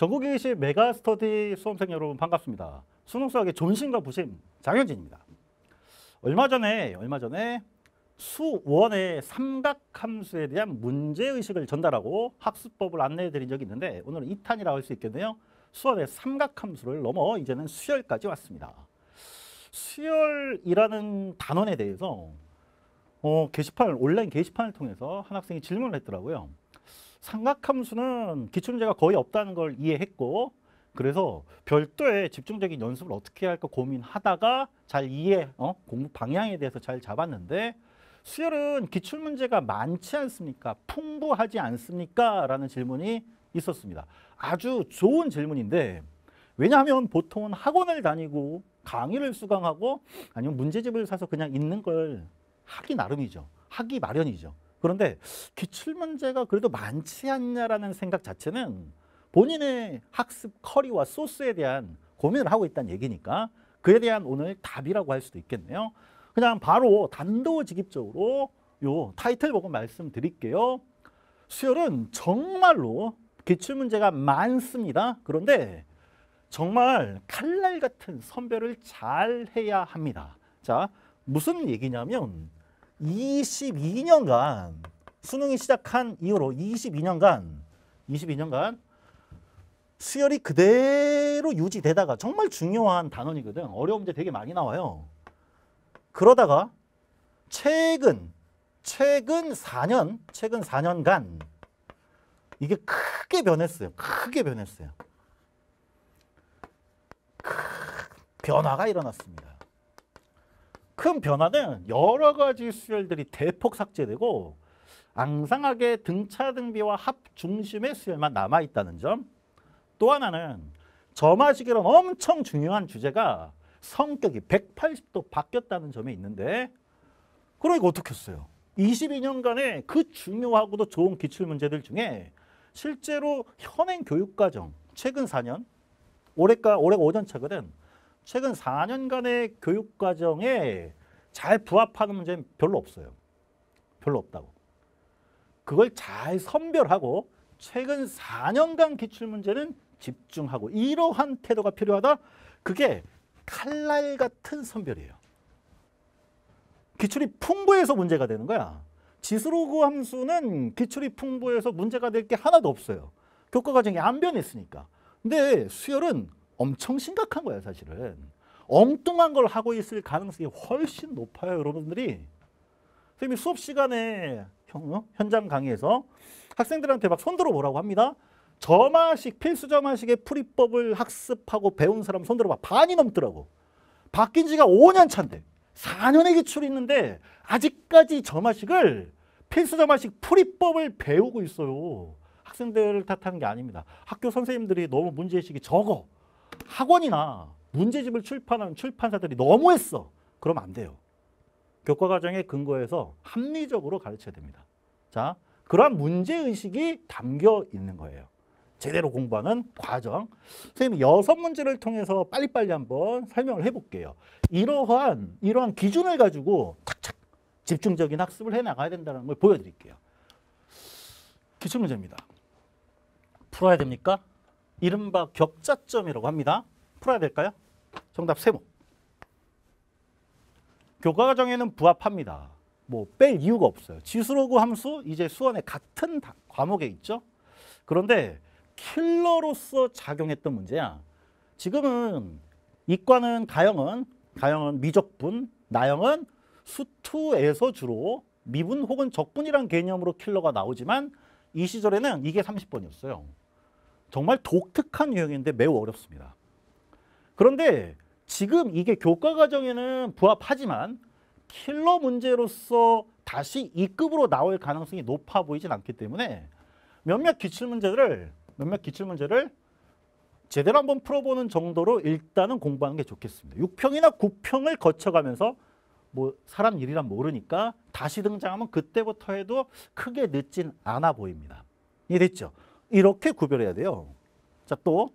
전국에 계신 메가스터디 수험생 여러분 반갑습니다. 수능 수학의 존심과 부심 장현진입니다. 얼마 전에 얼마 전에 수원의 삼각함수에 대한 문제의식을 전달하고 학습법을 안내해드린 적이 있는데 오늘은 2탄이라고 할 수 있겠네요. 수원의 삼각함수를 넘어 이제는 수열까지 왔습니다. 수열이라는 단원에 대해서 어, 게시판을 온라인 게시판을 통해서 한 학생이 질문을 했더라고요. 삼각함수는 기출문제가 거의 없다는 걸 이해했고 그래서 별도의 집중적인 연습을 어떻게 할까 고민하다가 잘 이해, 어? 공부 방향에 대해서 잘 잡았는데 수열은 기출문제가 많지 않습니까? 풍부하지 않습니까? 라는 질문이 있었습니다. 아주 좋은 질문인데 왜냐하면 보통은 학원을 다니고 강의를 수강하고 아니면 문제집을 사서 그냥 읽는 걸 하기 나름이죠. 하기 마련이죠. 그런데 기출 문제가 그래도 많지 않냐라는 생각 자체는 본인의 학습 커리와 소스에 대한 고민을 하고 있다는 얘기니까 그에 대한 오늘 답이라고 할 수도 있겠네요. 그냥 바로 단도직입적으로 요 타이틀 보고 말씀드릴게요. 수열은 정말로 기출 문제가 많습니다. 그런데 정말 칼날 같은 선별을 잘 해야 합니다. 자, 무슨 얘기냐면 22년간 수능이 시작한 이후로 22년간 22년간 수열이 그대로 유지되다가 정말 중요한 단원이거든. 어려운 문제 되게 많이 나와요. 그러다가 최근 최근 4년 최근 4년간 이게 크게 변했어요. 크게 변했어요. 크... 변화가 일어났습니다. 큰 변화는 여러 가지 수혈들이 대폭 삭제되고 앙상하게 등차 등비와 합 중심의 수혈만 남아 있다는 점. 또 하나는 점화식이란 엄청 중요한 주제가 성격이 180도 바뀌었다는 점에 있는데 그러니까 어떻게 했어요? 22년간의 그 중요하고도 좋은 기출 문제들 중에 실제로 현행 교육과정 최근 4년 올해가 올해 오전 차거든 최근 4년간의 교육 과정에 잘 부합하는 문제는 별로 없어요. 별로 없다고. 그걸 잘 선별하고 최근 4년간 기출문제는 집중하고 이러한 태도가 필요하다. 그게 칼날 같은 선별이에요. 기출이 풍부해서 문제가 되는 거야. 지수로그 함수는 기출이 풍부해서 문제가 될 게 하나도 없어요. 교과 과정이 안 변했으니까. 근데 수열은 엄청 심각한 거예요, 사실은. 엉뚱한 걸 하고 있을 가능성이 훨씬 높아요, 여러분들이. 선생님이 수업 시간에 어? 현장 강의에서 학생들한테 막 손들어 보라고 합니다. 점화식, 필수 점화식의 풀이법을 학습하고 배운 사람 손들어 봐. 반이 넘더라고. 바뀐 지가 5년 차인데, 4년의 기출이 있는데, 아직까지 점화식을, 필수 점화식 풀이법을 배우고 있어요. 학생들을 탓하는 게 아닙니다. 학교 선생님들이 너무 문제의식이 적어. 학원이나 문제집을 출판하는 출판사들이 너무했어. 그럼 안 돼요. 교과 과정의 근거에서 합리적으로 가르쳐야 됩니다. 자, 그러한 문제 의식이 담겨 있는 거예요. 제대로 공부하는 과정. 선생님 여섯 문제를 통해서 빨리빨리 한번 설명을 해볼게요. 이러한 이러한 기준을 가지고 탁탁 집중적인 학습을 해 나가야 된다는 걸 보여드릴게요. 기출 문제입니다. 풀어야 됩니까? 이른바 격자점이라고 합니다. 풀어야 될까요? 정답 세모. 교과 과정에는 부합합니다. 뭐 뺄 이유가 없어요. 지수로그 함수 이제 수원의 같은 과목에 있죠. 그런데 킬러로서 작용했던 문제야. 지금은 이과는 가형은 가형은 미적분, 나형은 수투에서 주로 미분 혹은 적분이란 개념으로 킬러가 나오지만 이 시절에는 이게 30번이었어요. 정말 독특한 유형인데 매우 어렵습니다. 그런데 지금 이게 교과 과정에는 부합하지만 킬러 문제로서 다시 2급으로 나올 가능성이 높아 보이진 않기 때문에 몇몇 기출 문제를 몇몇 기출 문제를 제대로 한번 풀어보는 정도로 일단은 공부하는 게 좋겠습니다. 6평이나 9평을 거쳐가면서 뭐 사람 일이란 모르니까 다시 등장하면 그때부터 해도 크게 늦진 않아 보입니다. 이해됐죠? 이렇게 구별해야 돼요. 자, 또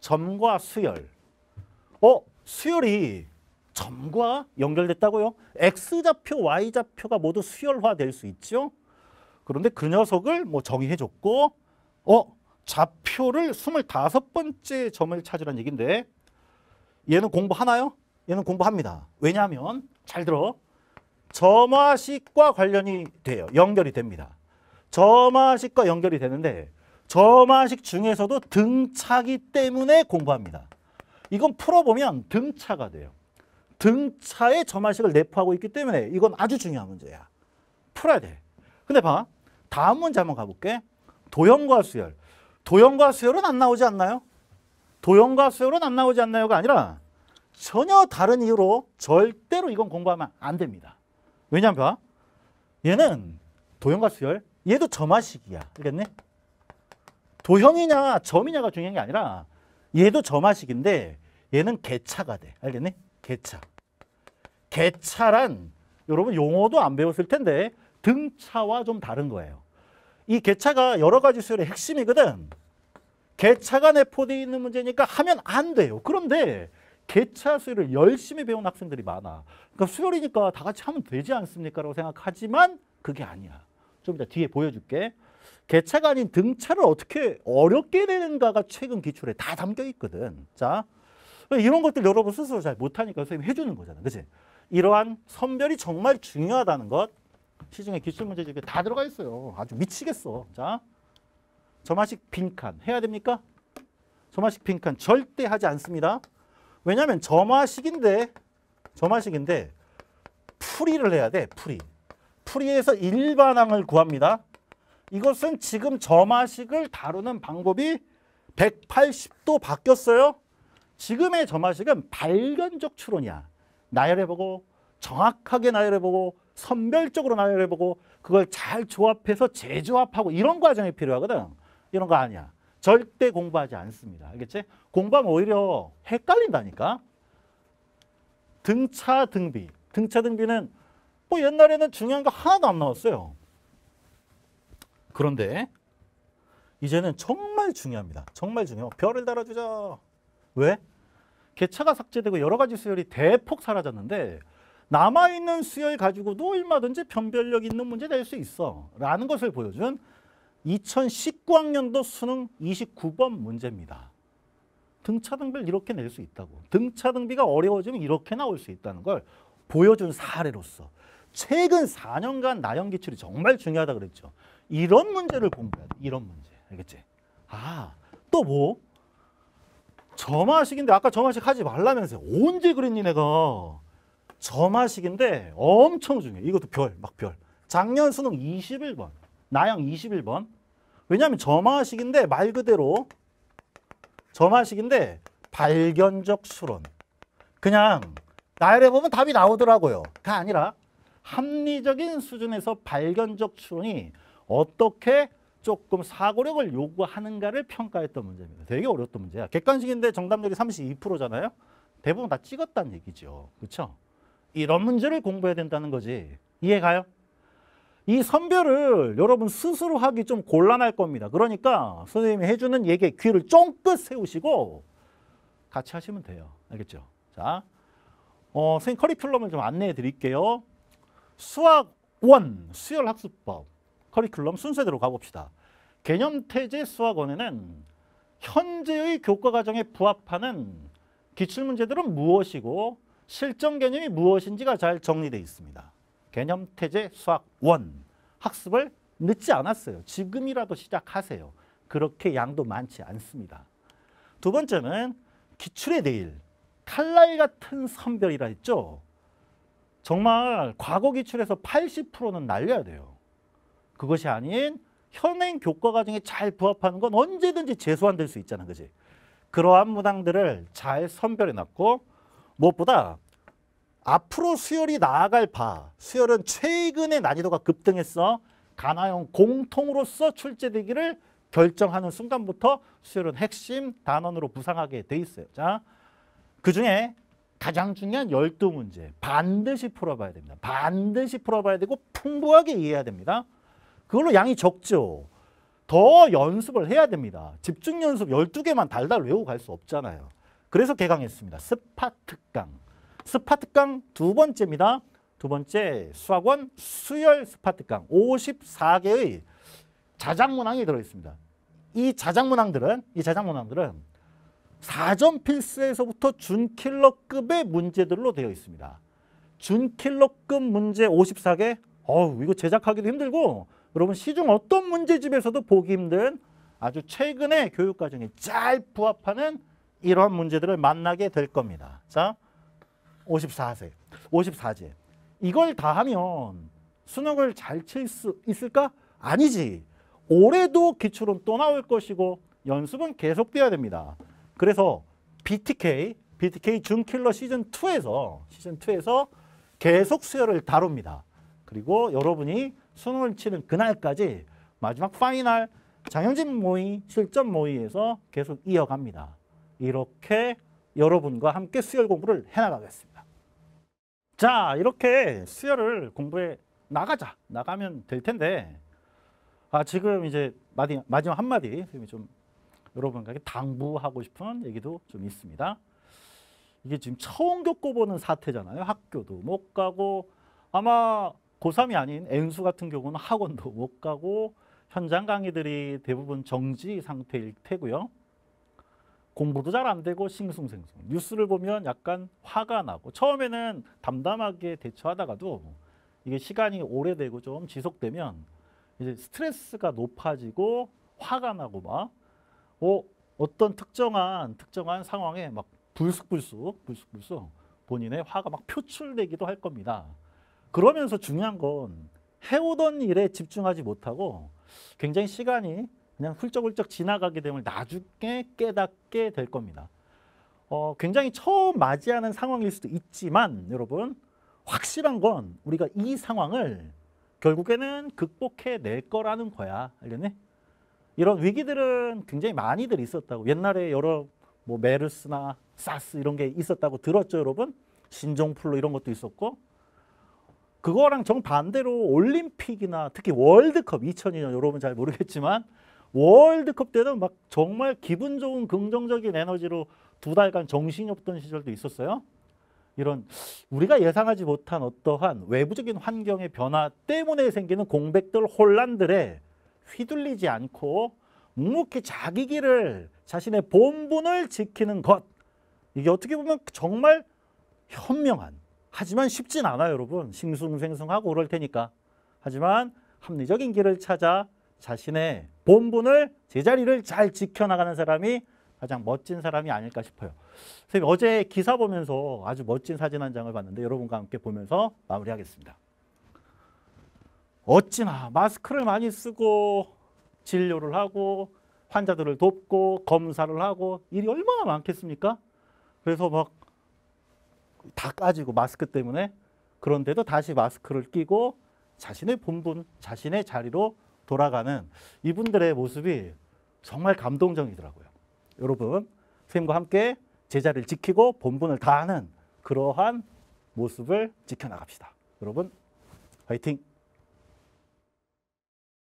점과 수열. 어, 수열이 점과 연결됐다고요? X좌표, Y좌표가 모두 수열화될 수 있죠? 그런데 그 녀석을 뭐 정의해줬고 어, 좌표를 25번째 점을 찾으라얘기데 얘는 공부하나요? 얘는 공부합니다. 왜냐하면 잘 들어 점화식과 관련이 돼요. 연결이 됩니다. 점화식과 연결이 되는데 점화식 중에서도 등차기 때문에 공부합니다. 이건 풀어보면 등차가 돼요. 등차에 점화식을 내포하고 있기 때문에 이건 아주 중요한 문제야. 풀어야 돼. 근데 봐. 다음 문제 한번 가볼게. 도형과 수열. 도형과 수열은 안 나오지 않나요? 도형과 수열은 안 나오지 않나요가 아니라 전혀 다른 이유로 절대로 이건 공부하면 안 됩니다. 왜냐면 봐. 얘는 도형과 수열. 얘도 점화식이야. 알겠니? 도형이냐 점이냐가 중요한 게 아니라 얘도 점화식인데 얘는 개차가 돼. 알겠니? 개차. 개차란 여러분 용어도 안 배웠을 텐데 등차와 좀 다른 거예요. 이 개차가 여러 가지 수열의 핵심이거든. 개차가 내포되어 있는 문제니까 하면 안 돼요. 그런데 개차 수열을 열심히 배운 학생들이 많아. 그러니까 수열이니까 다 같이 하면 되지 않습니까? 라고 생각하지만 그게 아니야. 좀 이따 뒤에 보여줄게. 개체가 아닌 등체를 어떻게 어렵게 내는가가 최근 기출에 다 담겨 있거든. 자, 이런 것들 여러분 스스로 잘 못하니까 선생님 이 해주는 거잖아. 그치? 이러한 선별이 정말 중요하다는 것 시중에 기출 문제집에 다 들어가 있어요. 아주 미치겠어. 자, 점화식 빈칸 해야 됩니까? 점화식 빈칸 절대 하지 않습니다. 왜냐하면 점화식인데 점화식인데 풀이를 해야 돼. 풀이. 풀이에서 일반항을 구합니다. 이것은 지금 점화식을 다루는 방법이 180도 바뀌었어요. 지금의 점화식은 발견적 추론이야. 나열해보고 정확하게 나열해보고 선별적으로 나열해보고 그걸 잘 조합해서 재조합하고 이런 과정이 필요하거든. 이런 거 아니야. 절대 공부하지 않습니다. 알겠지? 공부하면 오히려 헷갈린다니까. 등차 등비. 등차 등비는 뭐 옛날에는 중요한 거 하나도 안 나왔어요. 그런데 이제는 정말 중요합니다. 정말 중요. 별을 달아주자. 왜? 개차가 삭제되고 여러 가지 수열이 대폭 사라졌는데 남아있는 수열 가지고도 얼마든지 변별력 있는 문제 될수 있어. 라는 것을 보여준 2019학년도 수능 29번 문제입니다. 등차등별 이렇게 낼 수 있다고. 등차등비가 어려워지면 이렇게 나올 수 있다는 걸 보여준 사례로서 최근 4년간 나연기출이 정말 중요하다 그랬죠. 이런 문제를 공부해야 돼. 이런 문제. 알겠지? 아, 또 뭐? 점화식인데 아까 점화식 하지 말라면서 언제 그랬니 내가? 점화식인데 엄청 중요해. 이것도 별, 막 별. 작년 수능 21번, 나양 21번. 왜냐하면 점화식인데 말 그대로 점화식인데 발견적 수론. 그냥 나열해 보면 답이 나오더라고요. 가 아니라 합리적인 수준에서 발견적 추론이 어떻게 조금 사고력을 요구하는가를 평가했던 문제입니다. 되게 어려웠던 문제야. 객관식인데 정답률이 32%잖아요. 대부분 다 찍었다는 얘기죠. 그렇죠? 이런 문제를 공부해야 된다는 거지. 이해가요? 이 선별을 여러분 스스로 하기 좀 곤란할 겁니다. 그러니까 선생님이 해주는 얘기에 귀를 쫑긋 세우시고 같이 하시면 돼요. 알겠죠? 자, 어, 선생님 커리큘럼을 좀 안내해 드릴게요. 수학 1, 수열 학습법. 커리큘럼 순서대로 가봅시다. 개념태제 수학원에는 현재의 교과과정에 부합하는 기출문제들은 무엇이고 실전 개념이 무엇인지가 잘 정리되어 있습니다. 개념태제 수학원 학습을 늦지 않았어요. 지금이라도 시작하세요. 그렇게 양도 많지 않습니다. 두 번째는 기출의 내일, 칼날 같은 선별이라 했죠. 정말 과거 기출에서 80%는 날려야 돼요. 그것이 아닌 현행 교과 과정에 잘 부합하는 건 언제든지 재소환될 수 있잖아, 그지? 그러한 문항들을 잘 선별해 놨고 무엇보다 앞으로 수열이 나아갈 바 수열은 최근에 난이도가 급등했어 가나형 공통으로서 출제되기를 결정하는 순간부터 수열은 핵심 단원으로 부상하게 돼 있어요. 자, 그 중에 가장 중요한 열두 문제 반드시 풀어봐야 됩니다. 반드시 풀어봐야 되고 풍부하게 이해해야 됩니다. 그걸로 양이 적죠. 더 연습을 해야 됩니다. 집중 연습 12개만 달달 외우고 갈 수 없잖아요. 그래서 개강했습니다. 스파트강스파트강두 번째입니다. 두 번째 수학원 수열 스파트강 54개의 자작문항이 들어있습니다. 이 자작문항들은 이 자작문항들은 사전 필수에서부터 준킬러급의 문제들로 되어 있습니다. 준킬러급 문제 54개 어우 이거 제작하기도 힘들고 여러분 시중 어떤 문제집에서도 보기 힘든 아주 최근의 교육과정에 잘 부합하는 이러한 문제들을 만나게 될 겁니다. 자, 54세, 54제. 이걸 다 하면 수능을 잘 칠 수 있을까? 아니지. 올해도 기출은 또 나올 것이고 연습은 계속돼야 됩니다. 그래서 BTK, BTK 준킬러 시즌2에서 시즌2에서 계속 수요을 다룹니다. 그리고 여러분이 수능을 치는 그날까지 마지막 파이널 장영진 모의, 실전 모의에서 계속 이어갑니다. 이렇게 여러분과 함께 수열 공부를 해나가겠습니다. 자, 이렇게 수열을 공부해 나가자. 나가면 될 텐데 아, 지금 이제 마지막 한마디 좀 여러분에게 당부하고 싶은 얘기도 좀 있습니다. 이게 지금 처음 겪어보는 사태잖아요. 학교도 못 가고 아마 고3이 아닌 N수 같은 경우는 학원도 못 가고 현장 강의들이 대부분 정지 상태일 테고요. 공부도 잘 안 되고 싱숭생숭. 뉴스를 보면 약간 화가 나고 처음에는 담담하게 대처하다가도 이게 시간이 오래되고 좀 지속되면 이제 스트레스가 높아지고 화가 나고 막 어, 어떤 특정한 특정한 상황에 막 불쑥불쑥 불쑥불쑥 본인의 화가 막 표출되기도 할 겁니다. 그러면서 중요한 건 해오던 일에 집중하지 못하고 굉장히 시간이 그냥 훌쩍훌쩍 지나가게 되면 나중에 깨닫게 될 겁니다. 어, 굉장히 처음 맞이하는 상황일 수도 있지만 여러분 확실한 건 우리가 이 상황을 결국에는 극복해낼 거라는 거야. 알겠네? 이런 위기들은 굉장히 많이들 있었다고 옛날에 여러 뭐 메르스나 사스 이런 게 있었다고 들었죠 여러분 신종플루 이런 것도 있었고 그거랑 정반대로 올림픽이나 특히 월드컵 2002년 여러분 잘 모르겠지만 월드컵 때는 막 정말 기분 좋은 긍정적인 에너지로 두 달간 정신이 없던 시절도 있었어요. 이런 우리가 예상하지 못한 어떠한 외부적인 환경의 변화 때문에 생기는 공백들 혼란들에 휘둘리지 않고 묵묵히 자기 길을 자신의 본분을 지키는 것 이게 어떻게 보면 정말 현명한 하지만 쉽진 않아요, 여러분. 싱숭생숭하고 그럴 테니까. 하지만 합리적인 길을 찾아 자신의 본분을 제자리를 잘 지켜나가는 사람이 가장 멋진 사람이 아닐까 싶어요. 선생님 어제 기사 보면서 아주 멋진 사진 한 장을 봤는데 여러분과 함께 보면서 마무리하겠습니다. 어찌나 마스크를 많이 쓰고 진료를 하고 환자들을 돕고 검사를 하고 일이 얼마나 많겠습니까? 그래서 막다 까지고 마스크 때문에 그런데도 다시 마스크를 끼고 자신의 본분, 자신의 자리로 돌아가는 이분들의 모습이 정말 감동적이더라고요. 여러분, 선생님과 함께 제자를 지키고 본분을 다하는 그러한 모습을 지켜나갑시다. 여러분, 화이팅!